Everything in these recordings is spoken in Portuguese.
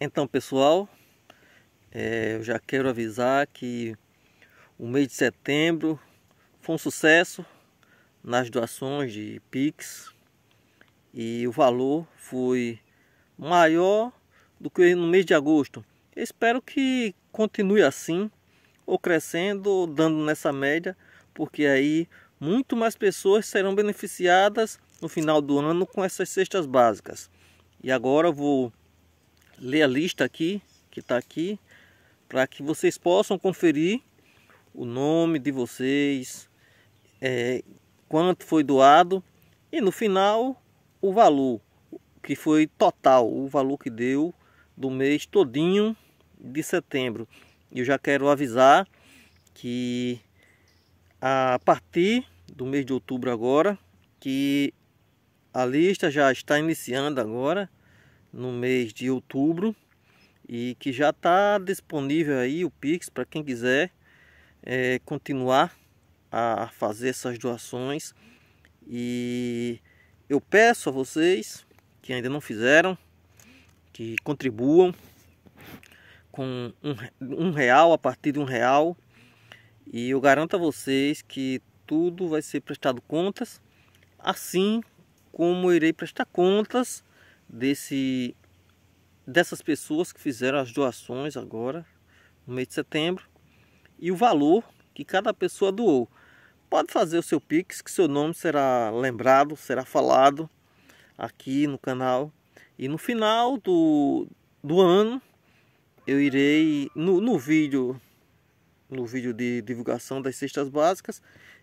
Então pessoal, é, eu já quero avisar que o mês de setembro foi um sucesso nas doações de Pix e o valor foi maior do que no mês de agosto. Eu espero que continue assim, ou crescendo, ou dando nessa média, porque aí muito mais pessoas serão beneficiadas no final do ano com essas cestas básicas. E agora eu vou ler a lista aqui, que está aqui, para que vocês possam conferir o nome de vocês, é, quanto foi doado e no final o valor que foi total, o valor que deu do mês todinho de setembro. Eu já quero avisar que a partir do mês de outubro agora, que a lista já está iniciando agora, no mês de outubro e que já está disponível aí o Pix para quem quiser é, continuar a fazer essas doações e eu peço a vocês que ainda não fizeram que contribuam com um, um real a partir de um real e eu garanto a vocês que tudo vai ser prestado contas assim como irei prestar contas desse dessas pessoas que fizeram as doações agora no mês de setembro e o valor que cada pessoa doou. Pode fazer o seu pix que seu nome será lembrado, será falado aqui no canal e no final do, do ano eu irei no, no vídeo no vídeo de divulgação das cestas básicas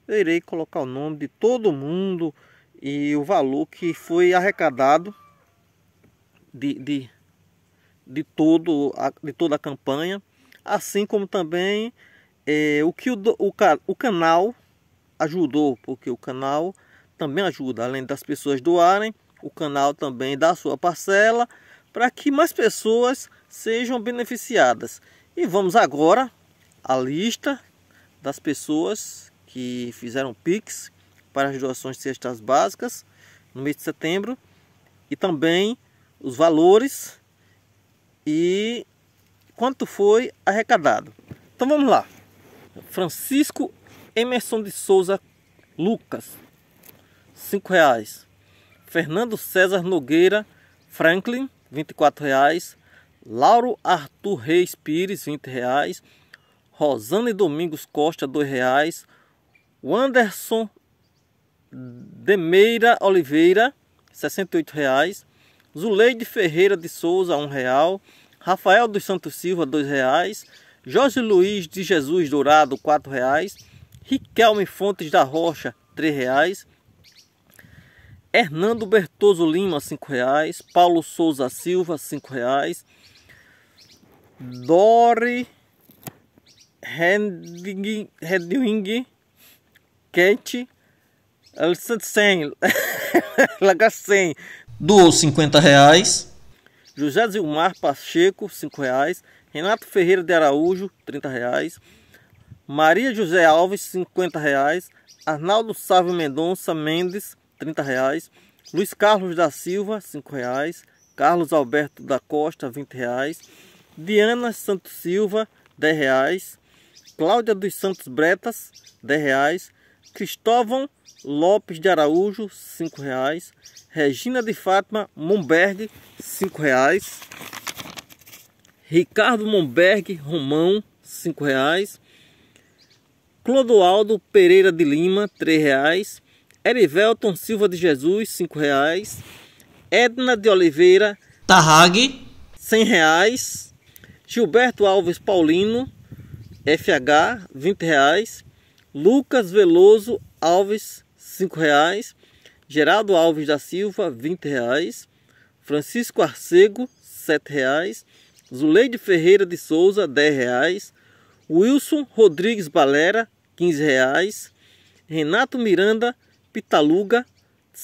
eu irei colocar o nome de todo mundo e o valor que foi arrecadado de, de, de, todo a, de toda a campanha, assim como também é, o que o, o, o canal ajudou, porque o canal também ajuda, além das pessoas doarem, o canal também dá sua parcela para que mais pessoas sejam beneficiadas. E vamos agora à lista das pessoas que fizeram Pix para as doações de cestas básicas no mês de setembro e também os valores e quanto foi arrecadado. Então vamos lá. Francisco Emerson de Souza Lucas, 5 reais. Fernando César Nogueira Franklin, 24 reais. Lauro Arthur Reis Pires, 20 reais. Rosane Domingos Costa, 2 reais. Wanderson Demeira Oliveira, 68 reais. Zuleide Ferreira de Souza, um real. Rafael dos Santos Silva, dois reais. Jorge Luiz de Jesus Dourado, quatro reais. Riquelme Fontes da Rocha, três reais. Hernando Bertoso Lima, cinco reais. Paulo Souza Silva, cinco reais. Dori Redwing Ketch, Kate Lagacem doou 50 reais. José Zilmar Pacheco, 5 reais. Renato Ferreira de Araújo, 30 reais. Maria José Alves, 50 reais. Arnaldo Sávio Mendonça Mendes, 30 reais. Luiz Carlos da Silva, 5 reais. Carlos Alberto da Costa, 20 reais. Diana Santos Silva, 10 reais. Cláudia dos Santos Bretas, 10 reais. Cristóvão Lopes de Araújo, cinco reais. Regina de Fátima Momberg, cinco reais. Ricardo Momberg Romão, cinco reais. Clodoaldo Pereira de Lima, três reais. Erivelton Silva de Jesus, cinco reais. Edna de Oliveira Tarrague, cem reais. Gilberto Alves Paulino, FH, 20 reais. Lucas Veloso Alves, R$ reais. Geraldo Alves da Silva, R$ reais. Francisco Arcego, R$ reais. Zuleide Ferreira de Souza, R$ reais. Wilson Rodrigues Balera, R$ reais. Renato Miranda Pitaluga,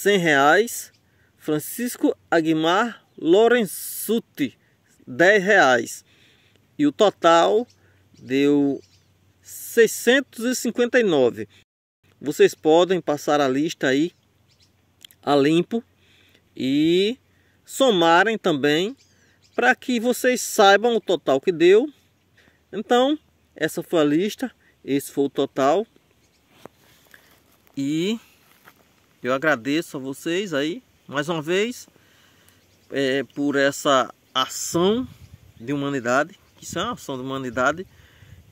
R$ reais. Francisco Aguimar Lorenzuti, R$ reais. E o total deu 659. Vocês podem passar a lista aí a limpo e somarem também para que vocês saibam o total que deu. Então, essa foi a lista, esse foi o total. E eu agradeço a vocês aí, mais uma vez, é, por essa ação de humanidade, que isso é uma ação de humanidade,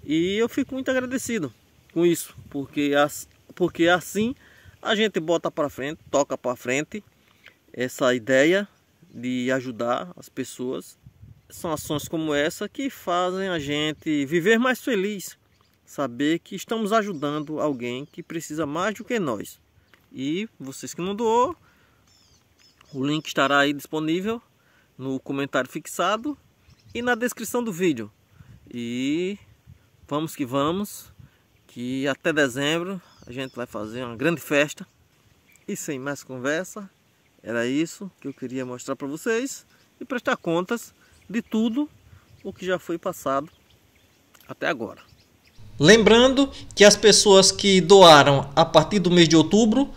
e eu fico muito agradecido com isso, porque, as, porque assim a gente bota para frente, toca para frente essa ideia de ajudar as pessoas. São ações como essa que fazem a gente viver mais feliz, saber que estamos ajudando alguém que precisa mais do que nós. E vocês que não doou, o link estará aí disponível no comentário fixado e na descrição do vídeo. E Vamos que vamos, que até dezembro a gente vai fazer uma grande festa. E sem mais conversa, era isso que eu queria mostrar para vocês e prestar contas de tudo o que já foi passado até agora. Lembrando que as pessoas que doaram a partir do mês de outubro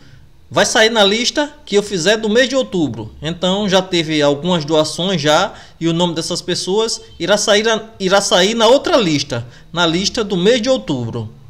vai sair na lista que eu fizer do mês de outubro. Então já teve algumas doações já e o nome dessas pessoas irá sair, irá sair na outra lista, na lista do mês de outubro.